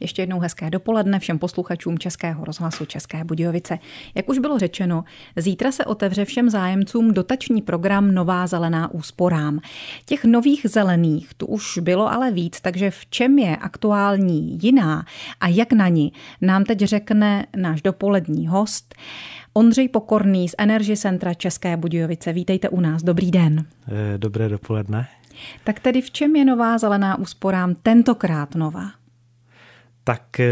Ještě jednou hezké dopoledne všem posluchačům Českého rozhlasu České Budějovice. Jak už bylo řečeno, zítra se otevře všem zájemcům dotační program Nová zelená úsporám. Těch nových zelených tu už bylo ale víc, takže v čem je aktuální jiná a jak na ní nám teď řekne náš dopolední host Ondřej Pokorný z Energy Centra České Budějovice. Vítejte u nás, dobrý den. Eh, dobré dopoledne. Tak tedy v čem je nová zelená úsporám tentokrát nová? tak eh,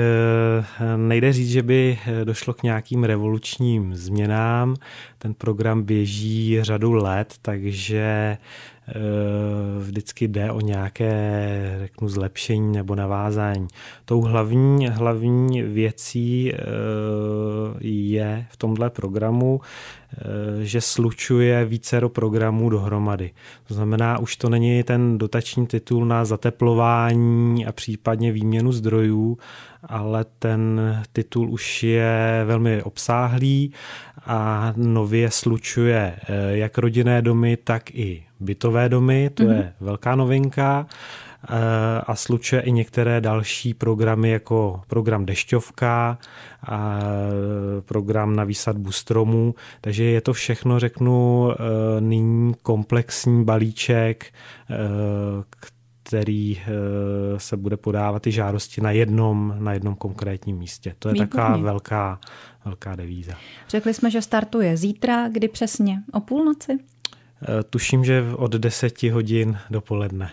nejde říct, že by eh, došlo k nějakým revolučním změnám. Ten program běží řadu let, takže Eh, vždycky jde o nějaké řeknu, zlepšení nebo navázání. Tou hlavní, hlavní věcí eh, je v tomhle programu, eh, že slučuje vícero programů dohromady. To znamená, už to není ten dotační titul na zateplování a případně výměnu zdrojů, ale ten titul už je velmi obsáhlý a nově slučuje jak rodinné domy, tak i bytové domy, to mm-hmm. je mhm. velká novinka eh, a slučuje i některé další programy, jako program Dešťovka, a program na výsadbu stromů. Takže je to všechno, řeknu, eh, nyní komplexní balíček, eh, který se bude podávat i žádosti na jednom, na jednom konkrétním místě. To je Výborně. taková velká, velká devíza. Řekli jsme, že startuje zítra, kdy přesně? O půlnoci? Eh, tuším, že od 10 hodin dopoledne.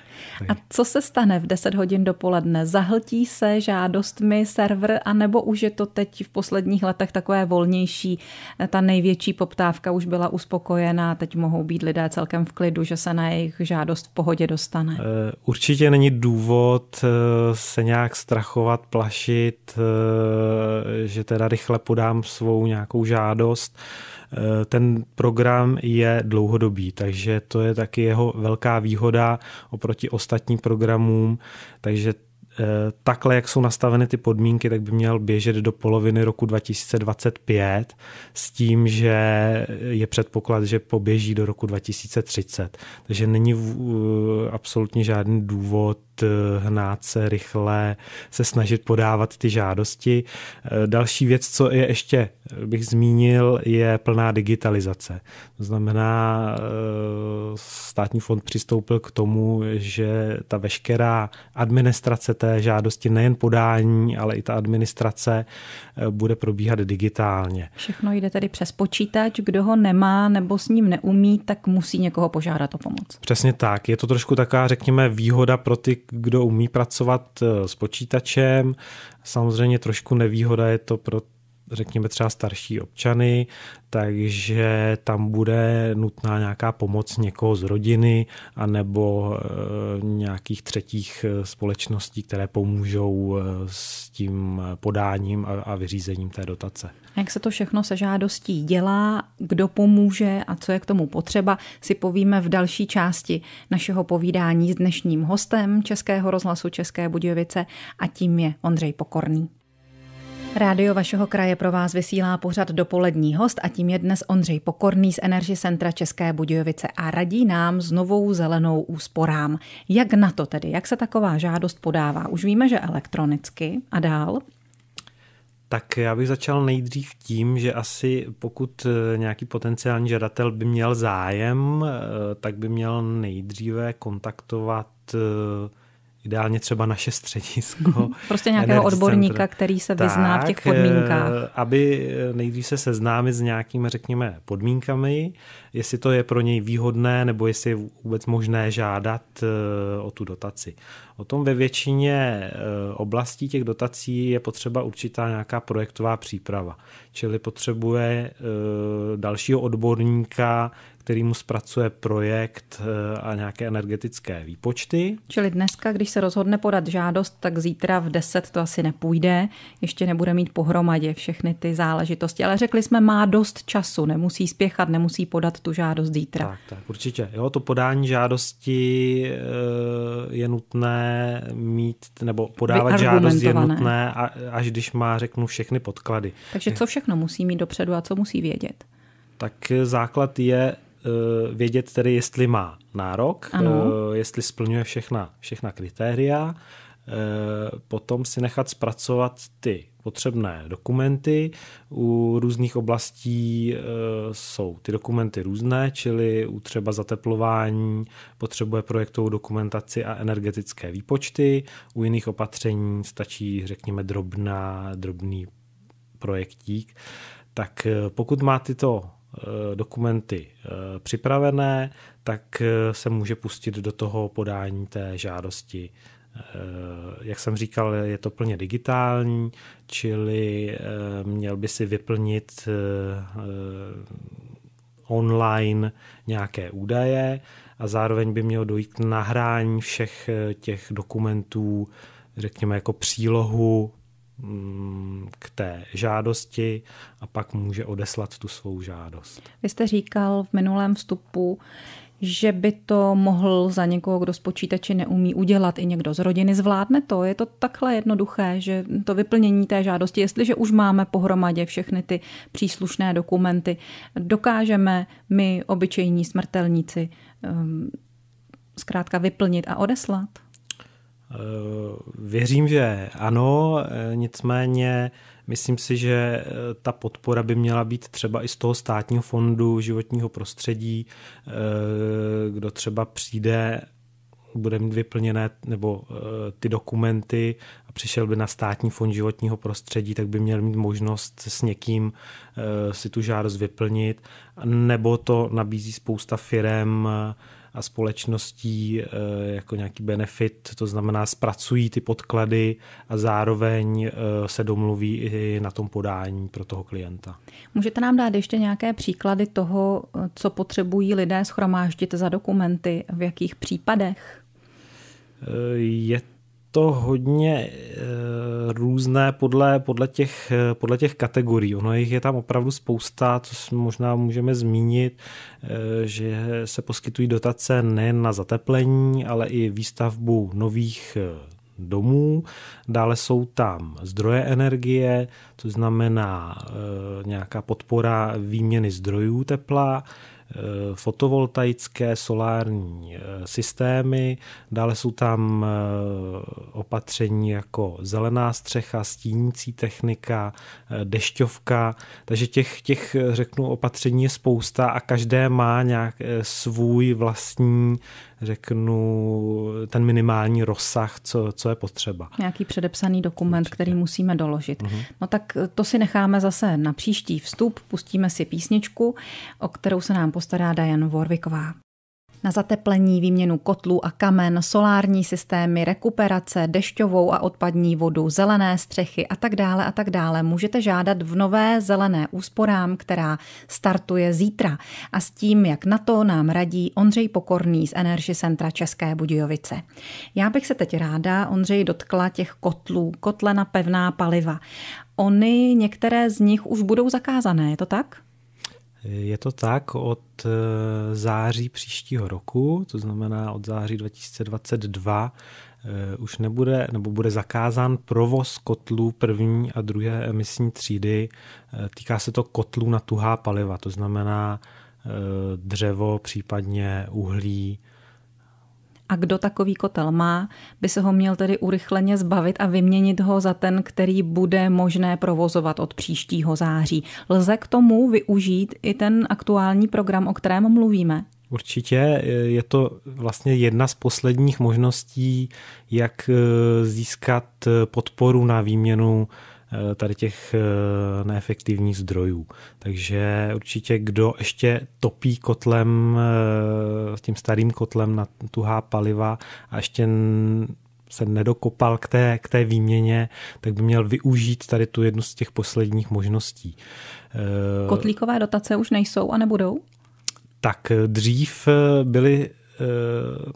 A co se stane v 10 hodin dopoledne? Zahltí se žádostmi server, anebo už je to teď v posledních letech takové volnější? Eh, ta největší poptávka už byla uspokojená, teď mohou být lidé celkem v klidu, že se na jejich žádost v pohodě dostane. Eh, určitě není důvod se nějak strachovat, plašit, že teda rychle podám svou nějakou žádost. Eh, ten program je dlouhodobý, takže to je taky jeho velká výhoda oproti ostatním programům, takže eh, takhle, jak jsou nastaveny ty podmínky, tak by měl běžet do poloviny roku 2025 s tím, že je předpoklad, že poběží do roku 2030. Takže není eh, absolutně žádný důvod Eh, hnát se rychle, se snažit podávat ty žádosti. Eh, další věc, co je ještě eh, bych zmínil, je plná digitalizace. To znamená, státní fond přistoupil k tomu, že ta veškerá administrace té žádosti, nejen podání, ale i ta administrace bude probíhat digitálně. Všechno jde tedy přes počítač, kdo ho nemá nebo s ním neumí, tak musí někoho požádat o pomoc. Přesně tak. Je to trošku taková, řekněme, výhoda pro ty, kdo umí pracovat eh, s počítačem. Samozřejmě trošku nevýhoda je to pro řekněme třeba starší občany, takže tam bude nutná nějaká pomoc někoho z rodiny anebo eh, nějakých třetích eh, společností, které pomůžou eh, s tím podáním a vyřízením té dotace. A jak se to všechno se žádostí dělá, kdo pomůže a co je k tomu potřeba, si povíme v další části našeho povídání s dnešním hostem Českého rozhlasu České Budějovice a tím je Ondřej Pokorný. Rádio vašeho kraje pro vás vysílá pořad dopolední host a tím je dnes Ondřej Pokorný z Energy Centra České Budějovice a radí nám s novou zelenou úsporám. Jak na to tedy? Jak se taková žádost podává? Už víme, že elektronicky a dál? Tak já bych začal nejdřív tím, že asi pokud eh, nějaký potenciální žadatel by měl zájem, eh, tak by měl nejdříve kontaktovat eh, ideálně třeba naše středisko. Mhm. prostě nějakého odborníka, který se vyzná tak, v těch podmínkách. Eh, aby eh, nejdřív se seznámit s nějakými, řekněme, podmínkami, jestli to je pro něj výhodné, nebo jestli je vůbec možné žádat eh, o tu dotaci. O tom ve většině oblastí těch dotací je potřeba určitá nějaká projektová příprava, čili potřebuje dalšího odborníka, kterýmu zpracuje projekt eh, a nějaké energetické výpočty. Čili dneska, když se rozhodne podat žádost, tak zítra v 10 to asi nepůjde, ještě nebude mít pohromadě všechny ty záležitosti, ale řekli jsme, má dost času, nemusí spěchat, nemusí podat tu žádost zítra. Tak, tak, určitě. Jo, to podání žádosti eh, je nutné mít, nebo podávat žádost je nutné, až když má, řeknu, všechny podklady. Takže co všechno musí mít dopředu a co musí vědět? Tak eh, základ je Eh, vědět tedy, jestli má nárok, ano. Eh, jestli splňuje všechna, všechna kritéria, eh, potom si nechat zpracovat ty potřebné dokumenty. U různých oblastí jsou ty dokumenty různé, čili u třeba zateplování potřebuje projektovou dokumentaci a energetické výpočty, u jiných opatření stačí, řekněme, drobná, drobný projektík. Tak pokud má tyto Eh, dokumenty eh, připravené, tak eh, se může pustit do toho podání té žádosti. Jak jsem říkal, je to plně digitální, čili měl by si vyplnit online nějaké údaje a zároveň by mělo dojít k nahrání všech těch dokumentů, řekněme jako přílohu Mm, k té žádosti a pak může odeslat tu svou žádost. Vy jste říkal v minulém vstupu, že by to mohl za někoho, kdo s počítači neumí udělat, i někdo z rodiny zvládne to. Je to takhle jednoduché, že to vyplnění té žádosti, jestliže už máme pohromadě všechny ty příslušné dokumenty, dokážeme my, obyčejní smrtelníci, ehm, zkrátka vyplnit a odeslat? Eh, věřím, že ano, eh, nicméně myslím si, že eh, ta podpora by měla být třeba i z toho státního fondu životního prostředí, kdo třeba přijde bude mít vyplněné nebo ty dokumenty a přišel by na státní fond životního prostředí, tak by měl mít možnost s někým si tu žádost vyplnit. Nebo to nabízí spousta firem, a společností eh, jako nějaký benefit, to znamená zpracují ty podklady a zároveň eh, se domluví i na tom podání pro toho klienta. Můžete nám dát ještě nějaké příklady toho, eh, co potřebují lidé schromáždit za dokumenty, v jakých případech? Je to hodně eh, různé podle, podle, těch, eh, podle těch kategorií. Ono jich je tam opravdu spousta, co možná můžeme zmínit, eh, že se poskytují dotace nejen na zateplení, ale i výstavbu nových domů. Dále jsou tam zdroje energie, to znamená e, nějaká podpora výměny zdrojů tepla. Eh, fotovoltaické solární eh, systémy, dále jsou tam eh, opatření jako zelená střecha, stínící technika, dešťovka, takže těch, těch řeknu, opatření je spousta a každé má nějak svůj vlastní řeknu, ten minimální rozsah, co, co je potřeba. Nějaký předepsaný dokument, Určitě. který musíme doložit. mm No tak to si necháme zase na příští vstup, pustíme si písničku, o kterou se nám postará Diana Warwicková na zateplení, výměnu kotlů a kamen, solární systémy, rekuperace, dešťovou a odpadní vodu, zelené střechy a tak dále a tak dále. Můžete žádat v nové zelené úsporám, která startuje zítra. A s tím, jak na to nám radí Ondřej Pokorný z Energy Centra České Budějovice. Já bych se teď ráda, Ondřej, dotkla těch kotlů, kotle na pevná paliva. Ony, některé z nich už budou zakázané, je to tak? Je to tak, od eh, září příštího roku, to znamená od září 2022, eh, už nebude nebo bude zakázán provoz kotlů první a druhé emisní třídy. Eh, týká se to kotlů na tuhá paliva, to znamená dřevo, případně uhlí, a kdo takový kotel má, by se ho měl tedy urychleně zbavit a vyměnit ho za ten, který bude možné provozovat od příštího září. Lze k tomu využít i ten aktuální program, o kterém mluvíme? Určitě je to vlastně jedna z posledních možností, jak eh, získat eh, podporu na výměnu Eh, tady těch eh, neefektivních zdrojů. Takže určitě, kdo ještě topí kotlem, eh, tím starým kotlem na tuhá paliva a ještě se nedokopal k té, k té výměně, tak by měl využít tady tu jednu z těch posledních možností. Kotlíkové dotace už nejsou a nebudou? Tak dřív byly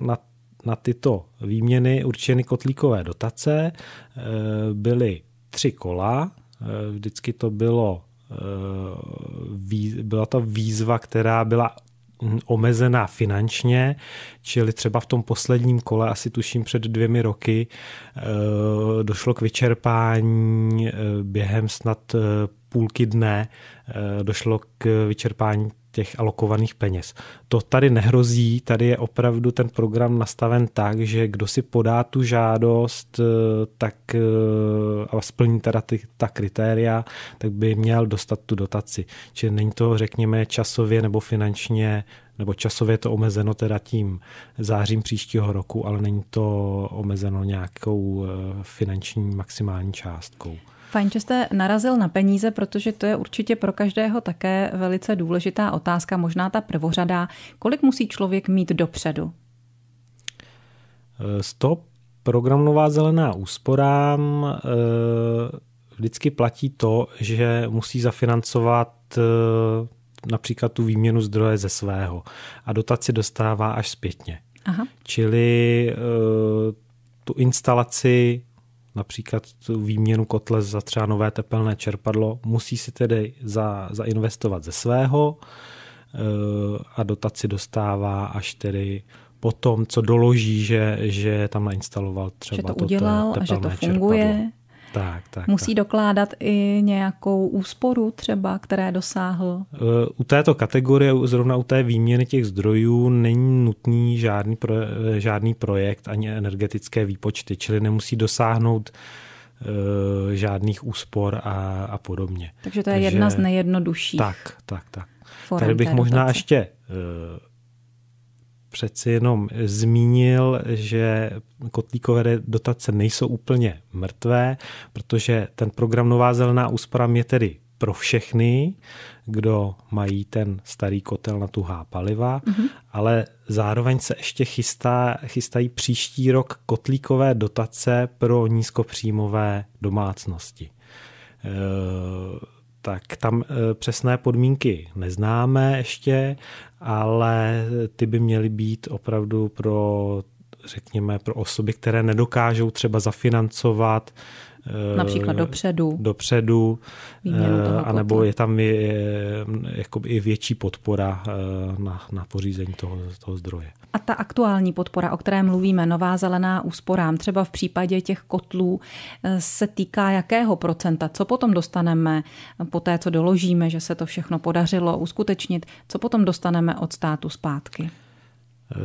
na, na tyto výměny určeny kotlíkové dotace, byly tři kola. Eh, vždycky to bylo, eh, byla to výzva, která byla hm, omezená finančně, čili třeba v tom posledním kole, asi tuším před dvěmi roky, eh, došlo k vyčerpání během snad půlky dne, došlo k vyčerpání těch alokovaných peněz. To tady nehrozí, tady je opravdu ten program nastaven tak, že kdo si podá tu žádost, eh, tak eh, a splní teda ty, ta kritéria, tak by měl dostat tu dotaci. Čili není to, řekněme, časově nebo finančně nebo časově je to omezeno teda tím zářím příštího roku, ale není to omezeno nějakou eh, finanční maximální částkou. Fajn, že jste narazil na peníze, protože to je určitě pro každého také velice důležitá otázka, možná ta prvořadá. Kolik musí člověk mít dopředu? Eh, Stop Programová zelená úsporám eh, vždycky platí to, že musí zafinancovat eh, například tu výměnu zdroje ze svého a dotaci dostává až zpětně. Aha. Čili tu instalaci například tu výměnu kotle za třeba nové tepelné čerpadlo, musí si tedy za, zainvestovat ze svého eh, a dotaci dostává až tedy po tom, co doloží, že, že tam nainstaloval třeba že to, udělal, to udělal a že to funguje. Čerpadlo. Tak, tak, Musí tak. dokládat i nějakou úsporu třeba, které dosáhl? E, u této kategorie, zrovna u té výměny těch zdrojů, není nutný žádný, pro, e, žádný projekt ani energetické výpočty, čili nemusí dosáhnout e, žádných úspor a, a podobně. Takže to je Takže, jedna z nejjednodušších. Tak, tak, tak. Tady bych možná dotace. ještě přeci jenom zmínil, že kotlíkové dotace nejsou úplně mrtvé, protože ten program Nová zelená úsporám je tedy pro všechny, kdo mají ten starý kotel na tuhá paliva, mm-hmm. ale zároveň se ještě chystá, chystají příští rok kotlíkové dotace pro nízkopříjmové domácnosti. Eh, tak tam e, přesné podmínky neznáme ještě, ale ty by měly být opravdu pro, řekněme, pro osoby, které nedokážou třeba zafinancovat e, Například dopředu. Dopředu, e, anebo je tam je, jakoby i větší podpora na, na pořízení toho, toho zdroje. A ta aktuální podpora, o které mluvíme, nová zelená úsporám, třeba v případě těch kotlů, eh, se týká jakého procenta? Co potom dostaneme eh, po té, co doložíme, že se to všechno podařilo uskutečnit? Co potom dostaneme od státu zpátky? Eh,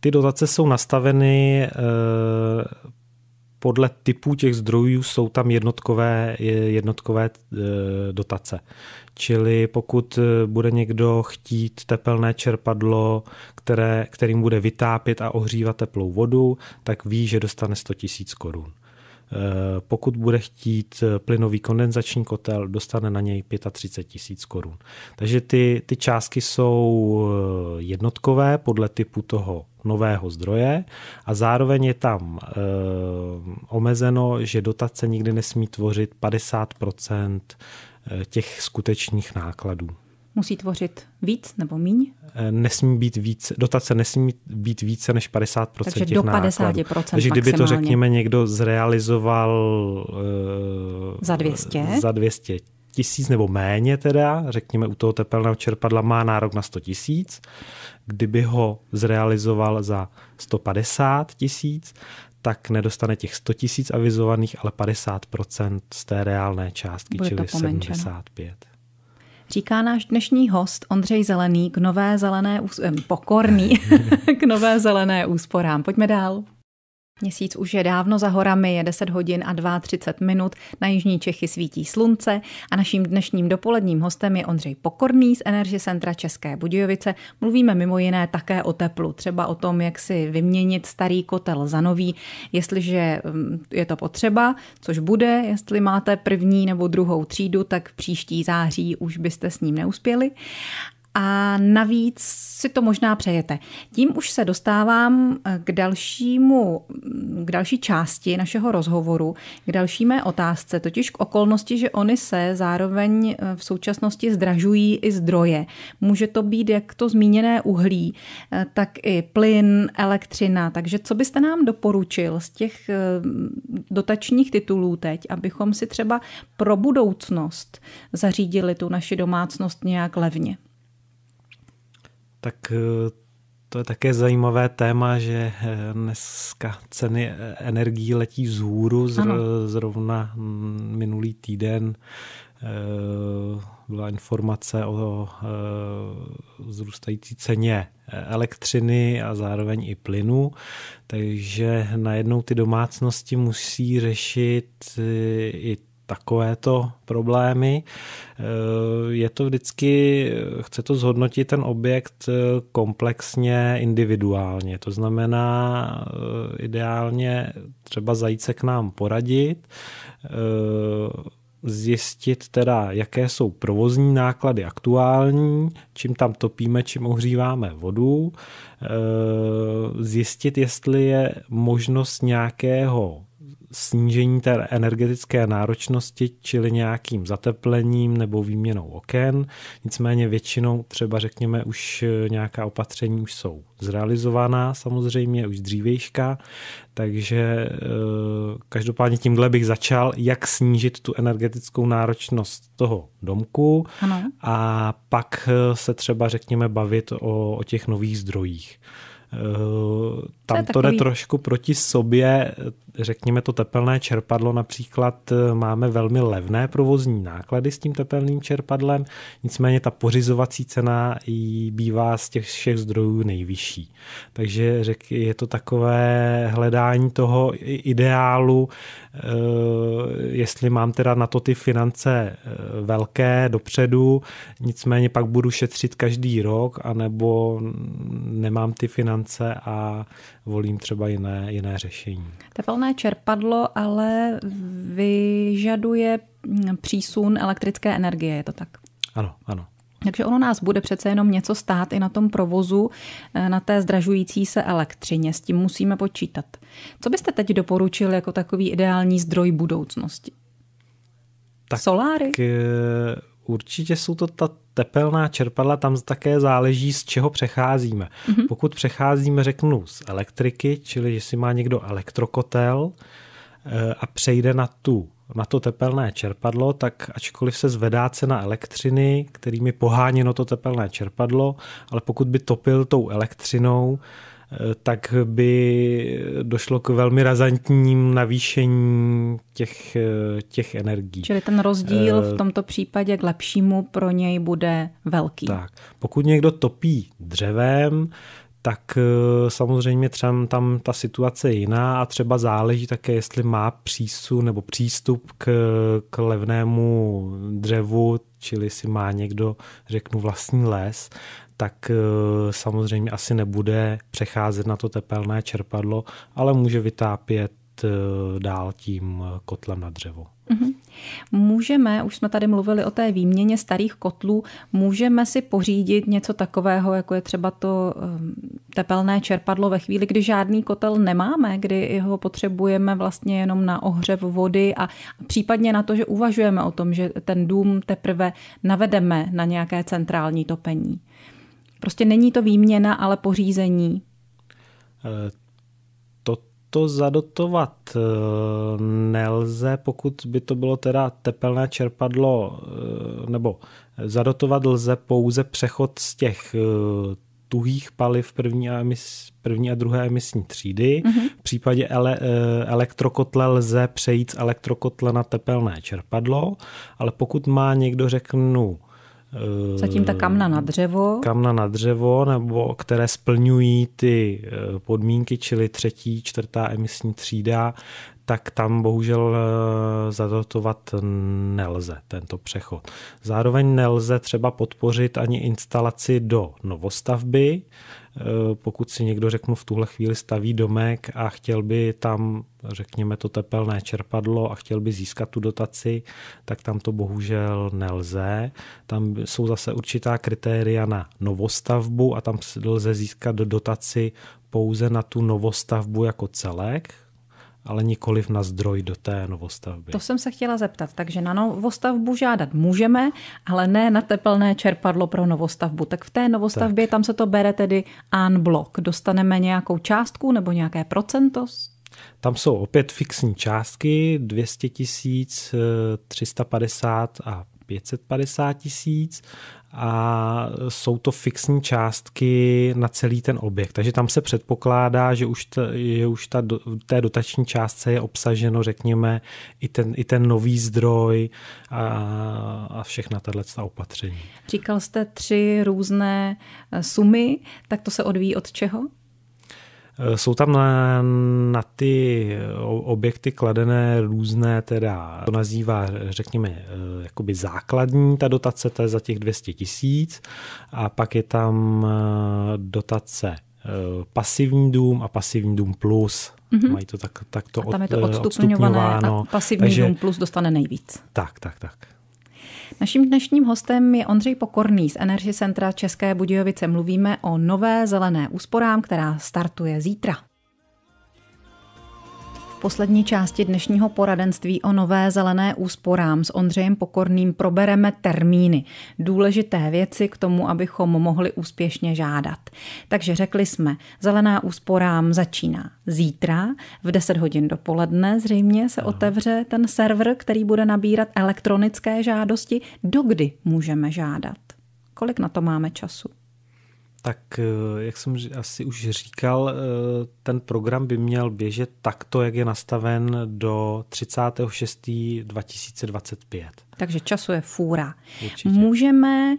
ty dotace jsou nastaveny podle typů těch zdrojů jsou tam jednotkové, jednotkové e, dotace. Čili pokud e, bude někdo chtít tepelné čerpadlo, které, kterým bude vytápět a ohřívat teplou vodu, tak ví, že dostane 100 000 korun. Eh, pokud bude chtít eh, plynový kondenzační kotel, dostane na něj 35 tisíc korun. Takže ty, ty částky jsou eh, jednotkové podle typu toho nového zdroje a zároveň je tam e, omezeno, že dotace nikdy nesmí tvořit 50 těch skutečných nákladů musí tvořit víc nebo míň? Eh, nesmí být víc, dotace nesmí být více než 50% Takže těch do 50% nákladů. Takže kdyby to, řekněme, někdo zrealizoval uh, za 200, za 200 tisíc nebo méně teda, řekněme u toho tepelného čerpadla má nárok na 100 tisíc, kdyby ho zrealizoval za 150 tisíc, tak nedostane těch 100 tisíc avizovaných, ale 50% z té reálné částky, Bude čili 75 říká náš dnešní host Ondřej Zelený k nové zelené, pokorný k nové zelené úsporám. Pojďme dál. Měsíc už je dávno za horami, je 10 hodin a 32 minut, na jižní Čechy svítí slunce a naším dnešním dopoledním hostem je Ondřej Pokorný z Energy Centra České Budějovice. Mluvíme mimo jiné také o teplu, třeba o tom, jak si vyměnit starý kotel za nový, jestliže mm, je to potřeba, což bude, jestli máte první nebo druhou třídu, tak příští září už byste s ním neuspěli a navíc si to možná přejete. Tím už se dostávám eh, k dalšímu, mm, k další části našeho rozhovoru, k další mé otázce, totiž k okolnosti, že oni se zároveň eh, v současnosti zdražují i zdroje. Může to být jak to zmíněné uhlí, eh, tak i plyn, elektřina. Takže co byste nám doporučil z těch dotačních titulů teď, abychom si třeba pro budoucnost zařídili tu naši domácnost nějak levně? tak eh, to je také zajímavé téma, že eh, dneska ceny eh, energií letí z hůru. zrovna mm, minulý týden byla informace o zrůstající ceně elektřiny a zároveň i plynu, takže najednou ty domácnosti musí řešit i takovéto problémy. E, je to vždycky, chce to zhodnotit ten objekt e, komplexně, individuálně. To znamená e, ideálně třeba zajít se k nám poradit, zjistit teda, jaké jsou provozní náklady aktuální, čím tam topíme, čím ohříváme vodu, zjistit, jestli je možnost nějakého snížení té energetické náročnosti, čili nějakým zateplením nebo výměnou oken. Nicméně většinou třeba řekněme už e, nějaká opatření už jsou zrealizovaná samozřejmě, už dřívejška, takže e, každopádně tímhle bych začal, jak snížit tu energetickou náročnost toho domku ano. a pak e, se třeba řekněme bavit o, o těch nových zdrojích. tam to, to jde trošku proti sobě, řekněme to tepelné čerpadlo například eh, máme velmi levné provozní náklady s tím tepelným čerpadlem, nicméně ta pořizovací cena bývá z těch všech zdrojů nejvyšší. Takže řek, je to takové hledání toho ideálu, eh, jestli mám teda na to ty finance eh, velké dopředu, nicméně pak budu šetřit každý rok, anebo nemám ty finance a volím třeba jiné, jiné řešení. Tepelné tepelné čerpadlo ale vyžaduje mm, přísun elektrické energie, je to tak? Ano, ano. Takže ono nás bude přece jenom něco stát i na tom provozu, eh, na té zdražující se elektřině. S tím musíme počítat. Co byste teď doporučil jako takový ideální zdroj budoucnosti? Tak Soláry? Eh, určitě jsou to ta tepelná čerpadla, tam také záleží, z čeho přecházíme. Mm-hmm. Pokud přecházíme, řeknu, z elektriky, čili jestli má někdo elektrokotel eh, a přejde na tu na to tepelné čerpadlo, tak ačkoliv se zvedá cena elektřiny, kterými poháněno to tepelné čerpadlo, ale pokud by topil tou elektřinou, tak by došlo k velmi razantním navýšení těch, těch energií. Čili ten rozdíl v eh, tomto případě k lepšímu pro něj bude velký. Tak. Pokud někdo topí dřevem, tak eh, samozřejmě třeba tam ta situace je jiná a třeba záleží také, jestli má přísu nebo přístup k, k levnému dřevu, čili si má někdo, řeknu, vlastní les, tak eh, samozřejmě asi nebude přecházet na to tepelné čerpadlo, ale může vytápět eh, dál tím eh, kotlem na dřevo. Mhm. Můžeme, už jsme tady mluvili o té výměně starých kotlů, můžeme si pořídit něco takového, jako je třeba to ehm, tepelné čerpadlo ve chvíli, kdy žádný kotel nemáme, kdy ho potřebujeme vlastně jenom na ohřev vody a případně na to, že uvažujeme o tom, že ten dům teprve navedeme na nějaké centrální topení. Prostě není to výměna, ale pořízení. Eh, toto zadotovat eh, nelze, pokud by to bylo teda tepelné čerpadlo, eh, nebo zadotovat lze pouze přechod z těch tuhých paliv první a, emis, první a druhé emisní třídy. Mm-hmm. V případě ele, elektrokotle lze přejít z elektrokotle na tepelné čerpadlo, ale pokud má někdo, řeknu, Zatím ta kamna na dřevo. Eh, kamna na dřevo, nebo které splňují ty eh, podmínky, čili třetí, čtvrtá emisní třída, tak tam bohužel eh, zadotovat nelze tento přechod. Zároveň nelze třeba podpořit ani instalaci do novostavby, Eh, pokud si někdo řeknu v tuhle chvíli staví domek a chtěl by tam, řekněme to tepelné čerpadlo a chtěl by získat tu dotaci, tak tam to bohužel nelze. Tam jsou zase určitá kritéria na novostavbu a tam lze získat dotaci pouze na tu novostavbu jako celek, ale nikoliv na zdroj do té novostavby. To jsem se chtěla zeptat. Takže na novostavbu žádat můžeme, ale ne na teplné čerpadlo pro novostavbu. Tak v té novostavbě tak. tam se to bere tedy an blok. Dostaneme nějakou částku nebo nějaké procento tam jsou opět fixní částky 200 tisíc, 350 eh, a 550 tisíc a jsou to fixní částky na celý ten objekt. Takže tam se předpokládá, že už, t, že už ta, té dotační částce je obsaženo, řekněme, i ten, i ten nový zdroj a, a všechna tahle opatření. Říkal jste tři různé eh, sumy, tak to se odvíjí od čeho? Eh, jsou tam na, na ty eh, objekty kladené různé, teda to nazývá, řekněme, eh, jakoby základní ta dotace, to je za těch 200 tisíc a pak je tam dotace pasivní dům a pasivní dům plus. Mm-hmm. Mají to tak, tak to, a tam od, je to odstupňováno. A pasivní Takže, dům plus dostane nejvíc. Tak, tak, tak. Naším dnešním hostem je Ondřej Pokorný z Energy Centra České Budějovice. Mluvíme o nové zelené úsporám, která startuje zítra poslední části dnešního poradenství o nové zelené úsporám s Ondřejem Pokorným probereme termíny, důležité věci k tomu, abychom mohli úspěšně žádat. Takže řekli jsme, zelená úsporám začíná zítra v 10 hodin dopoledne. Zřejmě se Aha. otevře ten server, který bude nabírat elektronické žádosti. Dokdy můžeme žádat? Kolik na to máme času? Tak eh, jak jsem asi už říkal, eh, ten program by měl běžet takto, jak je nastaven do 36.2025. 2025. Takže času je fůra. Určitě. Můžeme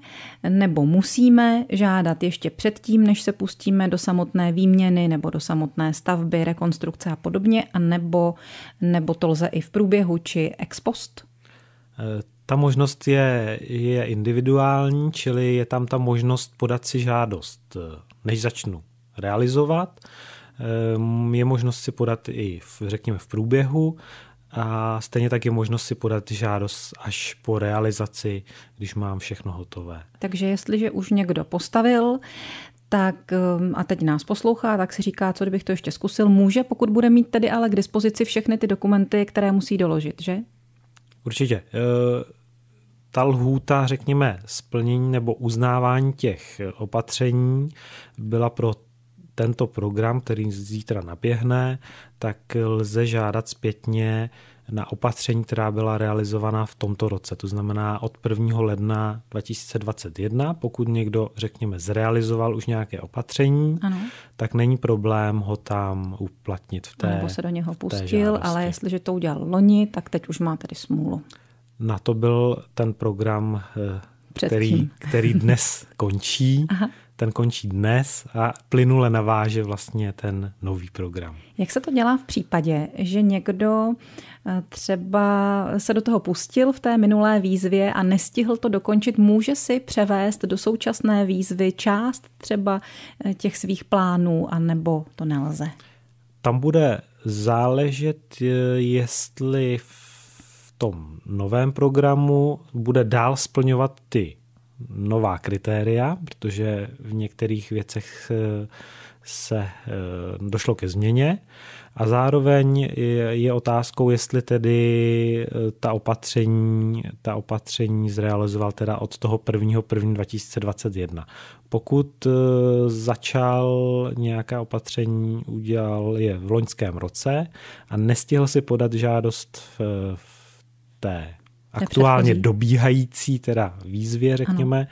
nebo musíme žádat ještě předtím, než se pustíme do samotné výměny nebo do samotné stavby, rekonstrukce a podobně, a nebo, nebo to lze i v průběhu či ex post? Eh, ta možnost je, je individuální, čili je tam ta možnost podat si žádost, eh, než začnu realizovat. Eh, je možnost si podat i, v, řekněme, v průběhu a stejně tak je možnost si podat žádost až po realizaci, když mám všechno hotové. Takže jestliže už někdo postavil, tak eh, a teď nás poslouchá, tak si říká, co kdybych to ještě zkusil, může, pokud bude mít tedy ale k dispozici všechny ty dokumenty, které musí doložit, že? Určitě. E, ta lhůta, řekněme, splnění nebo uznávání těch opatření byla pro tento program, který zítra naběhne, tak lze žádat zpětně na opatření, která byla realizovaná v tomto roce. To znamená od 1. ledna 2021, pokud někdo, řekněme, zrealizoval už nějaké opatření, ano. tak není problém ho tam uplatnit v té Nebo se do něho pustil, ale jestliže to udělal loni, tak teď už má tedy smůlu. Na to byl ten program, eh, který, který dnes končí. Aha ten končí dnes a plynule naváže vlastně ten nový program. Jak se to dělá v případě, že někdo eh, třeba se do toho pustil v té minulé výzvě a nestihl to dokončit, může si převést do současné výzvy část třeba eh, těch svých plánů, a nebo to nelze? Tam bude záležet, eh, jestli v tom novém programu bude dál splňovat ty nová kritéria, protože v některých věcech eh, se eh, došlo ke změně a zároveň je otázkou, jestli tedy eh, ta opatření, ta opatření zrealizoval teda od toho 1. 1. 2021. Pokud začal nějaká opatření, udělal je v loňském roce a nestihl si podat žádost v, v té aktuálně dobíhající teda výzvě, řekněme, ano.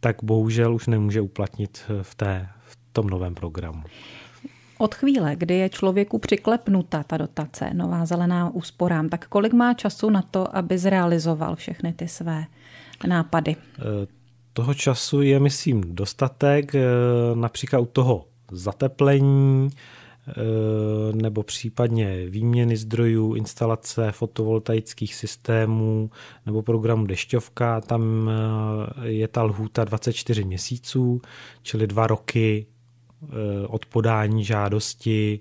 tak bohužel už nemůže uplatnit eh, v, té, v tom novém programu. Od chvíle, kdy je člověku přiklepnuta ta dotace, nová zelená úsporám, tak kolik má času na to, aby zrealizoval všechny ty své nápady? Eh, toho času je, myslím, dostatek, eh, například u toho zateplení, Eh, nebo případně výměny zdrojů, instalace fotovoltaických systémů nebo programu Dešťovka. Tam eh, je ta lhůta 24 měsíců, čili dva roky eh, od podání žádosti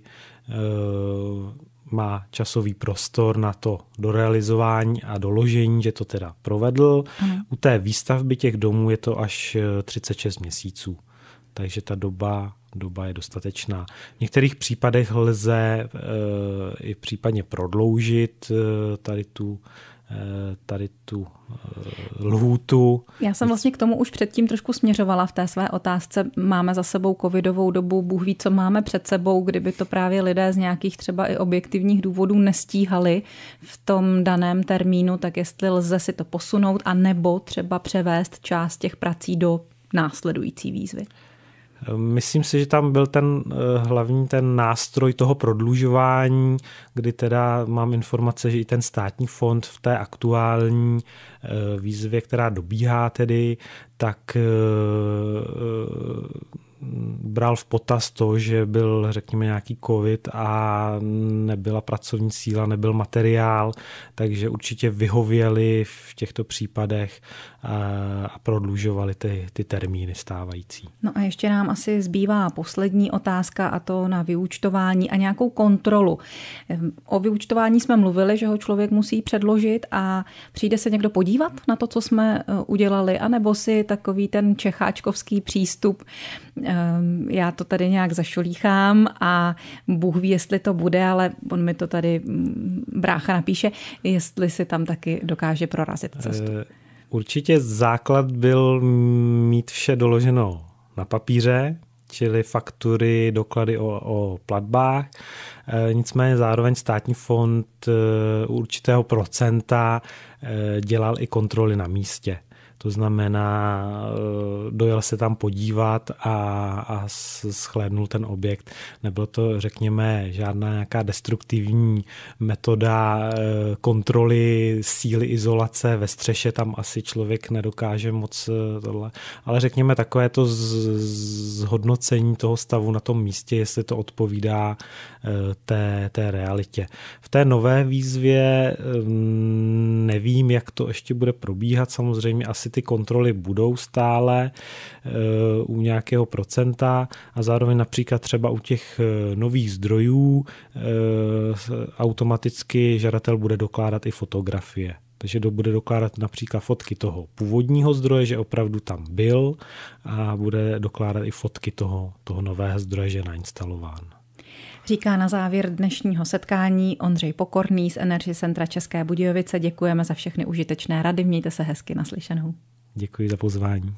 má časový prostor na to dorealizování a doložení, že to teda provedl. Hmm. U té výstavby těch domů je to až 36 měsíců. Takže ta doba doba je dostatečná. V některých případech lze eh, i případně prodloužit eh, tady tu eh, tady tu lhůtu. Já jsem vlastně k tomu už předtím trošku směřovala v té své otázce. Máme za sebou covidovou dobu, Bůh ví, co máme před sebou, kdyby to právě lidé z nějakých třeba i objektivních důvodů nestíhali v tom daném termínu, tak jestli lze si to posunout a nebo třeba převést část těch prací do následující výzvy. Myslím si, že tam byl ten eh, hlavní ten nástroj toho prodlužování, kdy teda mám informace, že i ten státní fond v té aktuální eh, výzvě, která dobíhá tedy, tak eh, bral v potaz to, že byl, řekněme, nějaký covid a nebyla pracovní síla, nebyl materiál, takže určitě vyhověli v těchto případech eh, a prodlužovali ty, ty termíny stávající. No a ještě nám asi zbývá poslední otázka a to na vyúčtování a nějakou kontrolu. Ehm, o vyúčtování jsme mluvili, že ho člověk musí předložit a přijde se někdo podívat na to, co jsme eh, udělali, anebo si takový ten čecháčkovský přístup eh, Ehm, já to tady nějak zašolíchám a Bůh ví, jestli to bude, ale on mi to tady mm, brácha napíše, jestli si tam taky dokáže prorazit cestu. Eh, určitě základ byl mít vše doloženo na papíře, čili faktury, doklady o, o platbách. E, nicméně zároveň státní fond e, určitého procenta e, dělal i kontroly na místě. To znamená, eh, dojel se tam podívat a, a schlédnul ten objekt. Nebylo to, řekněme, žádná nějaká destruktivní metoda eh, kontroly síly izolace ve střeše, tam asi člověk nedokáže moc eh, tohle. Ale řekněme takové to zhodnocení toho stavu na tom místě, jestli to odpovídá té, té realitě. V té nové výzvě mm, nevím, jak to ještě bude probíhat, samozřejmě asi ty kontroly budou stále e, u nějakého procenta a zároveň například třeba u těch e, nových zdrojů e, automaticky žadatel bude dokládat i fotografie. Takže to bude dokládat například fotky toho původního zdroje, že opravdu tam byl a bude dokládat i fotky toho, toho nového zdroje, že je nainstalován. Říká na závěr dnešního setkání Ondřej Pokorný z Energy Centra České Budějovice. Děkujeme za všechny užitečné rady. Mějte se hezky naslyšenou. Děkuji za pozvání.